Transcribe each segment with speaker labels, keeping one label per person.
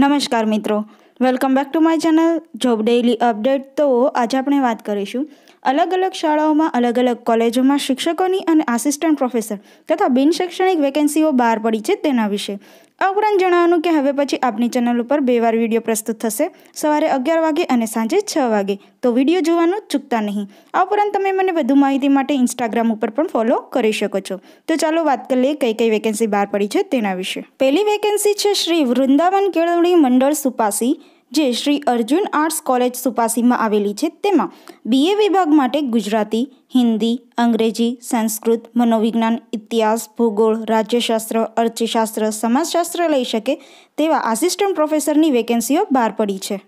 Speaker 1: નમસ્કાર મિત્રો welcome back to my channel job daily update તો આજે આપણે વાત કરીશું અલગ અલગ શાળાઓમાં અલગ અલગ કોલેજોમાં શિક્ષકોની અને આસિસ્ટન્ટ પ્રોફેસર તથા બિનશૈક્ષણિક વેકેન્સીઓ બહાર પડી છે તેના વિશે આ ઉપરાંત જણાવવાનું કે હવે પછી આપની ચેનલ ઉપર બે વાર વિડીયો પ્રસ્તુત થશે સવારે અગિયાર વાગે અને સાંજે છ વાગે તો વિડીયો જોવાનું ચૂકતા નહીં આ ઉપરાંત તમે મને વધુ માહિતી માટે ઇન્સ્ટાગ્રામ ઉપર પણ ફોલો કરી શકો છો તો ચાલો વાત કરીએ કઈ કઈ વેકેન્સી બહાર પડી છે તેના વિશે પહેલી વેકેન્સી છે શ્રી વૃંદાવન કેળવણી મંડળ સુપાસી જે શ્રી અર્જુન આર્ટ્સ કોલેજ સુપાસીમાં આવેલી છે તેમાં બીએ વિભાગ માટે ગુજરાતી હિન્દી અંગ્રેજી સંસ્કૃત મનોવિજ્ઞાન ઇતિહાસ ભૂગોળ રાજ્યશાસ્ત્ર અર્થશાસ્ત્ર સમાજશાસ્ત્ર લઈ શકે તેવા આસિસ્ટન્ટ પ્રોફેસરની વેકેન્સીઓ બહાર પડી છે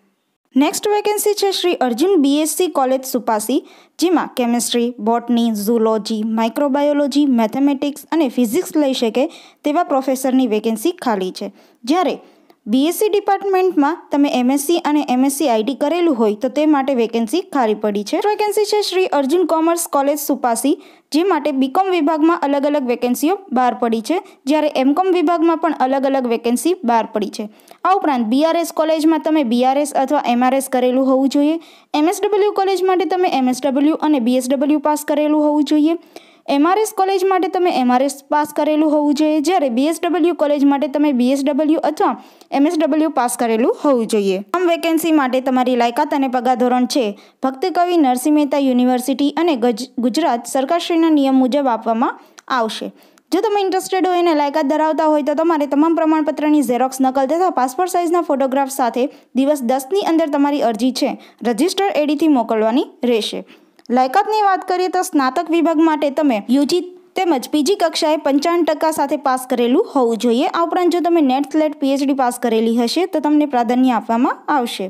Speaker 1: નેક્સ્ટ વેકેન્સી છે શ્રી અર્જુન બીએસસી કોલેજ સુપાસી જેમાં chemistry botany zoology microbiology mathematics અને ફિઝિક્સ લઈ શકે તેવા પ્રોફેસરની વેકેન્સી ખાલી છે જ્યારે બીએસસી ડિપાર્ટમેન્ટમાં તમે એમએસસી અને એમએસસી આઈટી કરેલું હોય તો તે માટે વેકેન્સી ખાલી પડી છે વેકેન્સી છે શ્રી અર્જુન કોમર્સ કોલેજ સુપાસી જે માટે બીકોમ વિભાગમાં અલગ અલગ વેકેન્સીઓ બહાર પડી છે જ્યારે એમકોમ વિભાગમાં પણ અલગ અલગ વેકેન્સી બહાર પડી છે આ ઉપરાંત બીઆરએસ કોલેજમાં તમે બીઆરએસ અથવા એમઆરએસ કરેલું હોવું જોઈએ એમએસડબલ્યુ કોલેજ માટે તમે એમએસડબલ્યુ અને બીએસડબલ્યુ પાસ કરેલું હોવું જોઈએ એમઆરએસ કોલેજ માટે તમે એમઆરએસ પાસ કરેલું હોવું જોઈએ જ્યારે બીએસડબલ્યુ કોલેજ માટે તમે બીએસડબલ્યુ અથવા એમએસડબલ્યુ પાસ કરેલું હોવું જોઈએ આમ વેકેન્સી માટે તમારી લાયકાત અને પગાર ધોરણ છે ભક્ત કવિ નરસિંહ મહેતા યુનિવર્સિટી અને ગુજરાત સરકારશ્રીના નિયમ મુજબ આપવામાં આવશે જો તમે ઇન્ટરેસ્ટેડ હોય અને લાયકાત ધરાવતા હોય તો તમારે તમામ પ્રમાણપત્રની ઝેરોક્સ નકલ તથા પાસપોર્ટ સાઇઝના ફોટોગ્રાફ સાથે દિવસ દસની અંદર તમારી અરજી છે રજિસ્ટર એડીથી મોકલવાની રહેશે લાયકાતની વાત કરીએ તો સ્નાતક વિભાગ માટે તમે યુજી તેમજ પીજી કક્ષાએ પંચાવન ટકા સાથે પાસ કરેલું હોવું જોઈએ આ ઉપરાંત જો તમે નેટ સ્લેટ પીએચડી પાસ કરેલી હશે તો તમને પ્રાધાન્ય આપવામાં આવશે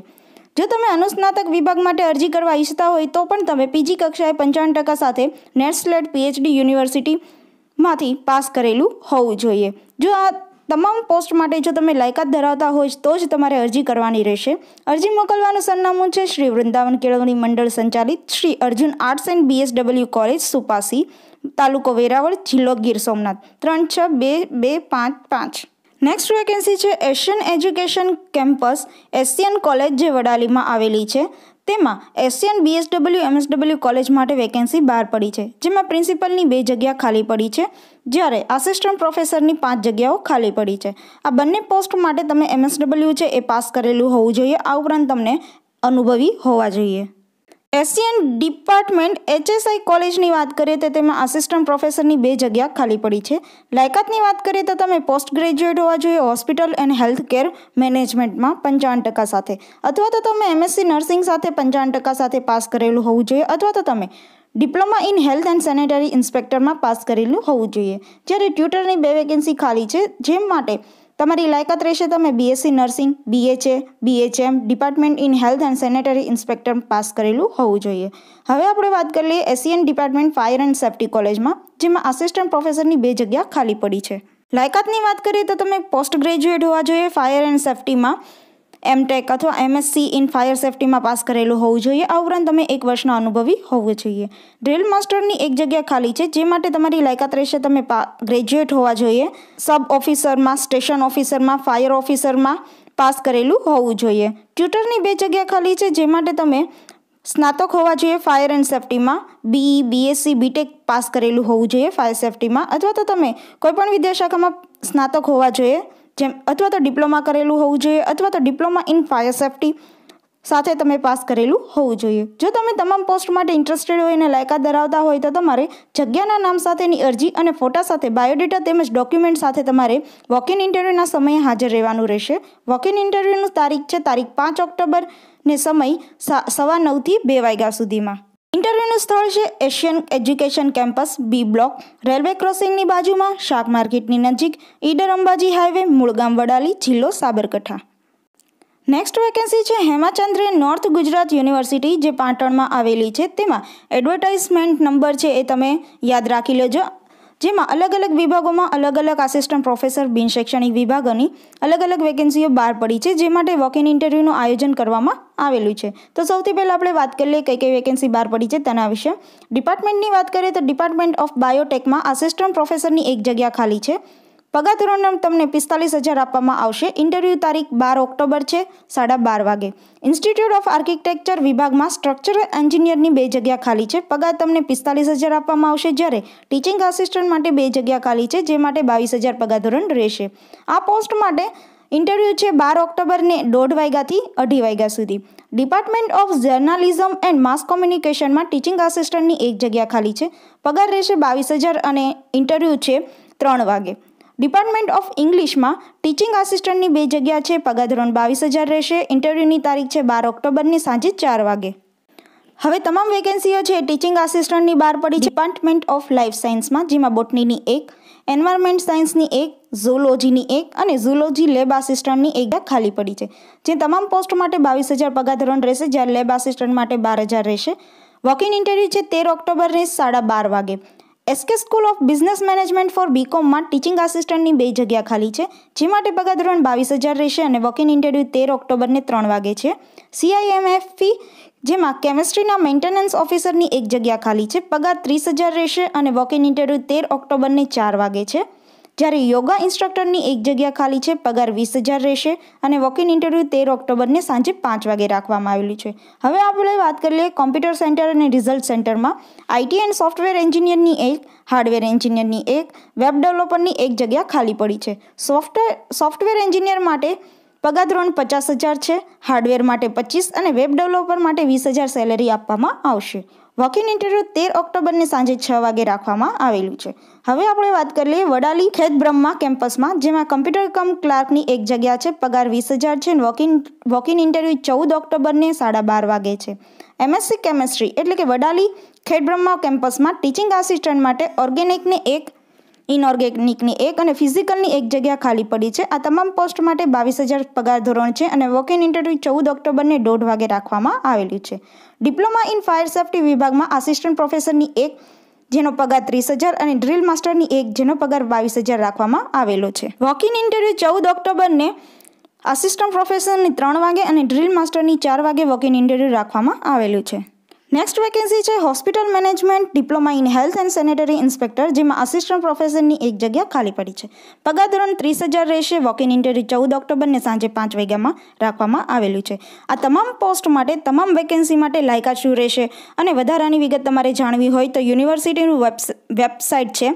Speaker 1: જો તમે અનુસ્નાતક વિભાગ માટે અરજી કરવા ઈચ્છતા હોય તો પણ તમે પીજી કક્ષાએ પંચાવન ટકા સાથે નેટ સ્લેટ પીએચડી યુનિવર્સિટીમાંથી પાસ કરેલું હોવું જોઈએ જો આ તમામ પોસ્ટ માટે જો તમે લાયકાત ધરાવતા હોય તો જ તમારે અરજી કરવાની રહેશે અરજી મોકલવાનું સરનામું છે શ્રી વૃંદાવન કેળવણી મંડળ સંચાલિત Shri Arjun arts and BSW college Supasi તાલુકો વેરાવળ જિલ્લો ગીર સોમનાથ ત્રણ છ બે બે પાંચ પાંચ નેક્સ્ટ વેકેન્સી છે Asian education campus Asian college જે વડાલીમાં આવેલી છે તેમાં એશિયન બીએસડબલ્યુ એમએસડબલ્યુ કોલેજ માટે વેકેન્સી બહાર પડી છે જેમાં પ્રિન્સિપલની બે જગ્યા ખાલી પડી છે જ્યારે આસિસ્ટન્ટ પ્રોફેસરની પાંચ જગ્યાઓ ખાલી પડી છે આ બંને પોસ્ટ માટે તમે એમએસડબલ્યુ છે એ પાસ કરેલું હોવું જોઈએ આ ઉપરાંત તમને અનુભવી હોવા જોઈએ એશિયન ડિપાર્ટમેન્ટ એચએસઆઈ કોલેજની વાત કરીએ તો તેમાં આસિસ્ટન્ટ પ્રોફેસરની બે જગ્યા ખાલી પડી છે લાયકાતની વાત કરીએ તો તમે પોસ્ટ ગ્રેજ્યુએટ હોવા જોઈએ હોસ્પિટલ એન્ડ હેલ્થ કેર મેનેજમેન્ટમાં પંચાવન ટકા સાથે અથવા તો તમે એમએસસી નર્સિંગ સાથે પંચાવન ટકા સાથે પાસ કરેલું હોવું જોઈએ અથવા તો તમે diploma in health and sanitary ઇન્સ્પેક્ટરમાં પાસ કરેલું હોવું જોઈએ જ્યારે ટ્યુટરની બે વેકેન્સી ખાલી છે જેમ માટે તમારી લાયકાત રહેશે તમે BSc nursing BHA BHM department in health and sanitary inspector pass કરેલું હોવું જોઈએ હવે આપણે વાત કરી લઈએ ACN department fire and safety કોલેજમાં જેમાં આસિસ્ટન્ટ પ્રોફેસરની બે જગ્યા ખાલી પડી છે લાયકાતની વાત કરીએ તો તમે પોસ્ટ ગ્રેજ્યુએટ હોવા જોઈએ ફાયર એન્ડ સેફ્ટીમાં એમટેક અથવા એમએસસી ઇન ફાયર સેફટીમાં પાસ કરેલું હોવું જોઈએ આ ઉપરાંત તમે એક વર્ષના અનુભવી હોવું જોઈએ ડ્રિલ માસ્ટરની એક જગ્યા ખાલી છે જે માટે તમારી લાયકાત રહેશે તમે ગ્રેજ્યુએટ હોવા જોઈએ સબ ઓફિસરમાં સ્ટેશન ઓફિસરમાં ફાયર ઓફિસરમાં પાસ કરેલું હોવું જોઈએ ટ્યુટરની બે જગ્યા ખાલી છે જે માટે તમે સ્નાતક હોવા જોઈએ ફાયર એન્ડ સેફટીમાં બીઈ બીએસસી બીટેક પાસ કરેલું હોવું જોઈએ ફાયર સેફટીમાં અથવા તો તમે કોઈપણ વિદ્યાશાખામાં સ્નાતક હોવા જોઈએ જેમ અથવા તો ડિપ્લોમા કરેલું હોવું જોઈએ અથવા તો ડિપ્લોમા ઇન ફાયર સેફટી સાથે તમે પાસ કરેલું હોવું જોઈએ જો તમે તમામ પોસ્ટ માટે ઇન્ટરેસ્ટેડ હોય અને લાયકાત ધરાવતા હોય તો તમારે જગ્યાના નામ સાથેની અરજી અને ફોટા સાથે બાયોડેટા તેમજ ડોક્યુમેન્ટ સાથે તમારે વોક ઇન ઇન્ટરવ્યૂના સમયે હાજર રહેવાનું રહેશે વોક ઇન ઇન્ટરવ્યૂની તારીખ છે તારીખ પાંચ ઓક્ટોબર ને સમય સવા નવથી બે વાગ્યા સુધીમાં ઇન્ટરવ્યૂનું સ્થળ છે Asian education campus B block railway ક્રોસિંગની બાજુમાં શાક માર્કેટની નજીક ઈડર અંબાજી હાઈવે મૂળગામ વડાલી જિલ્લો સાબરકાંઠા નેક્સ્ટ વેકેન્સી છે હેમાચંદ્રે નોર્થ ગુજરાત યુનિવર્સિટી જે પાટણમાં આવેલી છે તેમાં એડવર્ટાઇઝમેન્ટ નંબર છે એ તમે યાદ રાખી લેજો જેમાં અલગ અલગ વિભાગોમાં અલગ અલગ આસિસ્ટન્ટ પ્રોફેસર બિન શૈક્ષણિક વિભાગોની અલગ અલગ વેકેન્સીઓ બહાર પડી છે જે માટે વોક ઇન ઇન્ટરવ્યૂનું આયોજન કરવામાં આવેલું છે તો સૌથી પહેલાં આપણે વાત કરી લઈએ કઈ કઈ વેકેન્સી બહાર પડી છે તેના વિશે ડિપાર્ટમેન્ટની વાત કરીએ તો ડિપાર્ટમેન્ટ ઓફ બાયોટેકમાં આસિસ્ટન્ટ પ્રોફેસરની એક જગ્યા ખાલી છે પગાર ધોરણ તમને પિસ્તાલીસ હજાર આપવામાં આવશે ઇન્ટરવ્યૂ તારીખ બાર ઓક્ટોબર છે સાડા બાર વાગે ઇન્સ્ટિટ્યૂટ ઓફ આર્કિટેક્ચર વિભાગમાં સ્ટ્રક્ચરલ એન્જિનિયરની બે જગ્યા ખાલી છે પગાર તમને પિસ્તાલીસ હજાર આપવામાં આવશે જ્યારે ટીચિંગ આસિસ્ટન્ટ માટે બે જગ્યા ખાલી છે જે માટે બાવીસ હજાર પગાર ધોરણ રહેશે આ પોસ્ટ માટે ઇન્ટરવ્યૂ છે બાર ઓક્ટોબરને દોઢ વાગ્યાથી અઢી વાગ્યા સુધી department of journalism and mass કોમ્યુનિકેશનમાં ટીચિંગ આસિસ્ટન્ટની એક જગ્યા ખાલી છે પગાર રહેશે બાવીસ હજાર અને ઇન્ટરવ્યૂ છે ત્રણ વાગે ડિપાર્ટમેન્ટ ઓફ ઇંગ્લિશમાં ટીચિંગ આસિસ્ટન્ટની બે જગ્યા છે પગાર ધોરણ બાવીસ હજાર રહેશે ઇન્ટરવ્યૂની તારીખ છે બાર ઓક્ટોબરની સાંજે ચાર વાગે હવે તમામ વેકેન્સીઓ છે ટીચિંગ આસિસ્ટન્ટની બહાર પડી છે ડિપાર્ટમેન્ટ ઓફ લાઈફ સાયન્સમાં જેમાં બોટનીની એક એન્વાયરમેન્ટ સાયન્સની એક ઝૂલોજીની એક અને ઝૂલોજી લેબ આસિસ્ટન્ટની એક ખાલી પડી છે જે તમામ પોસ્ટ માટે બાવીસ હજાર પગાર ધોરણ રહેશે જ્યારે લેબ આસિસ્ટન્ટ માટે બાર હજાર રહેશે વોક ઇન ઇન્ટરવ્યૂ છે તેર ઓક્ટોબરને સાડા બાર વાગે SK school of business management for બીકોમમાં ટીચિંગ આસિસ્ટન્ટની બે જગ્યા ખાલી છે જે માટે પગાર ધોરણ બાવીસ હજાર રહેશે અને વોક ઇન ઇન્ટરવ્યૂ તેર ઓક્ટોબરને ત્રણ વાગે છે સીઆઈએમએફી જેમાં કેમેસ્ટ્રીના મેન્ટેનન્સ ઓફિસરની એક જગ્યા ખાલી છે પગાર ત્રીસ હજાર રહેશે અને વોક ઇન ઇન્ટરવ્યૂ તેર ઓક્ટોબરને ચાર વાગે છે જ્યારે યોગા ઇન્સ્ટ્રક્ટરની એક જગ્યા ખાલી છે પગાર વીસ હજાર રહેશે અને વોક ઇન ઇન્ટરવ્યૂ તેર ઓક્ટોબરને સાંજે પાંચ વાગે રાખવામાં આવેલી છે હવે આપણે વાત કરીએ કોમ્પ્યુટર સેન્ટર અને રિઝલ્ટ સેન્ટરમાં આઈટી એન્ડ સોફ્ટવેર એન્જિનિયરની એક હાર્ડવેર એન્જિનિયરની એક વેબ ડેવલપરની એક જગ્યા ખાલી પડી છે સોફ્ટવેર સોફ્ટવેર એન્જિનિયર માટે પગાર ધોરણ પચાસ હજાર છે હાર્ડવેર માટે પચીસ અને વેબ ડેવલપર માટે વીસ હજાર સેલેરી આપવામાં આવશે વોકિંગ ઇન્ટરવ્યુ તેર ઓક્ટોબરને સાંજે છ વાગે રાખવામાં આવેલું છે હવે આપણે વાત કરી લઈએ વડાલી ખેત બ્રહ્મા કેમ્પસમાં જેમાં કમ્પ્યુટર કમ ક્લાર્કની એક જગ્યા છે પગાર વીસ હજાર છે વોકિંગ વોકિંગ ઇન્ટરવ્યૂ ચૌદ ઓક્ટોબરને સાડા બાર વાગે છે એમએસસી કેમેસ્ટ્રી એટલે કે વડાલી ખેડબ્રહ્મા કેમ્પસમાં ટીચિંગ આસિસ્ટન્ટ માટે ઓર્ગેનિકને એક ઇનઓર્ગેનિકની એક અને ફિઝિકલની એક જગ્યા ખાલી પડી છે આ તમામ પોસ્ટ માટે બાવીસ હજાર પગાર ધોરણ છે અને વોક ઇન ઇન્ટરવ્યૂ ચૌદ ઓક્ટોબરને દોઢ વાગે રાખવામાં આવેલી છે ડિપ્લોમા ઇન ફાયર સેફટી વિભાગમાં આસિસ્ટન્ટ પ્રોફેસરની એક જેનો પગાર ત્રીસ હજાર અને ડ્રીલ માસ્ટરની એક જેનો પગાર બાવીસ હજાર રાખવામાં આવેલો છે વોક ઇન ઇન્ટરવ્યૂ ચૌદ ઓક્ટોબરને આસિસ્ટન્ટ પ્રોફેસરની ત્રણ વાગે અને ડ્રીલ માસ્ટરની ચાર વાગે વોક ઇન ઇન્ટરવ્યૂ રાખવામાં આવેલું છે નેક્સ્ટ વેકેન્સી છે hospital management diploma in health and sanitary inspector જેમાં આસિસ્ટન્ટ પ્રોફેસરની એક જગ્યા ખાલી પડી છે પગાર ધોરણ ત્રીસ હજાર રહેશે વોક ઇન ઇન્ટરવ્યુ ચૌદ ઓક્ટોબરને સાંજે પાંચ વાગ્યામાં રાખવામાં આવેલું છે આ તમામ પોસ્ટ માટે તમામ વેકેન્સી માટે લાયકાત શું રહેશે અને વધારાની વિગત તમારે જાણવી હોય તો યુનિવર્સિટીનું વેબસાઇટ છે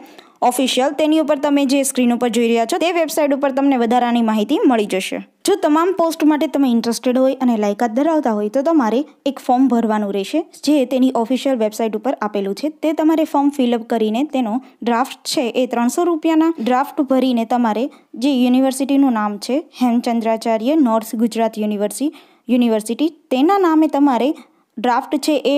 Speaker 1: ઓફિશિયલ તેની ઉપર તમે જે સ્ક્રીન ઉપર જોઈ રહ્યા છો તે વેબસાઇટ ઉપર તમને વધારાની માહિતી મળી જશે જો તમામ પોસ્ટ માટે તમે ઇન્ટરેસ્ટેડ હોય અને લાયકાત ધરાવતા હોય તો તમારે એક ફોર્મ ભરવાનું રહેશે જે તેની ઓફિશિયલ વેબસાઇટ ઉપર આપેલું છે તે તમારે ફોર્મ ફિલઅપ કરીને તેનો ડ્રાફ્ટ છે એ ત્રણસો રૂપિયાના ડ્રાફ્ટ ભરીને તમારે જે યુનિવર્સિટીનું નામ છે Hemchandracharya north Gujarat university university તેના નામે તમારે ડ્રાફ્ટ છે એ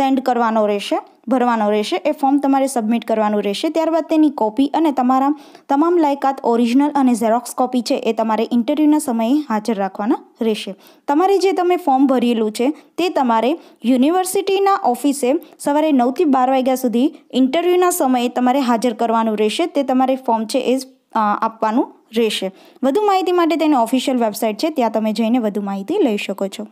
Speaker 1: સેન્ડ કરવાનો રહેશે ભરવાનો રહેશે એ ફોર્મ તમારે સબમિટ કરવાનું રહેશે ત્યારબાદ તેની કોપી અને તમારા તમામ લાયકાત ઓરિજિનલ અને ઝેરોક્સ કોપી છે એ તમારે ઇન્ટરવ્યૂના સમયે હાજર રાખવાના રહેશે તમારે જે તમે ફોર્મ ભરેલું છે તે તમારે યુનિવર્સિટીના ઓફિસે સવારે નવથી બાર વાગ્યા સુધી ઇન્ટરવ્યૂના સમયે તમારે હાજર કરવાનું રહેશે તે તમારે ફોર્મ છે એ આપવાનું રહેશે વધુ માહિતી માટે તેની ઓફિશિયલ વેબસાઇટ છે ત્યાં તમે જઈને વધુ માહિતી લઈ શકો છો